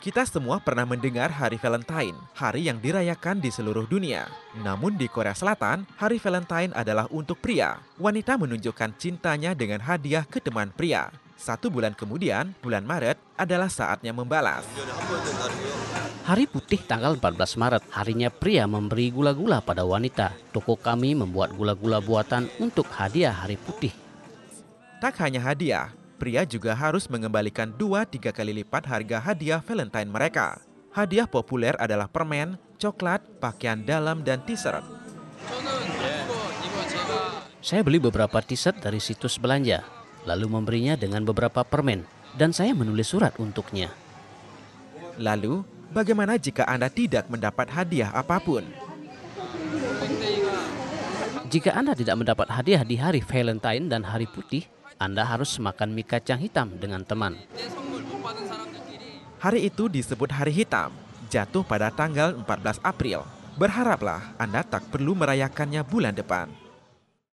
Kita semua pernah mendengar Hari Valentine, hari yang dirayakan di seluruh dunia. Namun di Korea Selatan, Hari Valentine adalah untuk pria. Wanita menunjukkan cintanya dengan hadiah ke teman pria. Satu bulan kemudian, bulan Maret, adalah saatnya membalas. Hari Putih tanggal 14 Maret, harinya pria memberi gula-gula pada wanita. Toko kami membuat gula-gula buatan untuk hadiah Hari Putih. Tak hanya hadiah, pria juga harus mengembalikan 2-3 kali lipat harga hadiah Valentine mereka. Hadiah populer adalah permen, coklat, pakaian dalam, dan t-shirt. Saya beli beberapa t-shirt dari situs belanja, lalu memberinya dengan beberapa permen, dan saya menulis surat untuknya. Lalu, bagaimana jika Anda tidak mendapat hadiah apapun? Jika Anda tidak mendapat hadiah di hari Valentine dan hari putih, Anda harus makan mie kacang hitam dengan teman. Hari itu disebut hari hitam, jatuh pada tanggal 14 April. Berharaplah Anda tak perlu merayakannya bulan depan.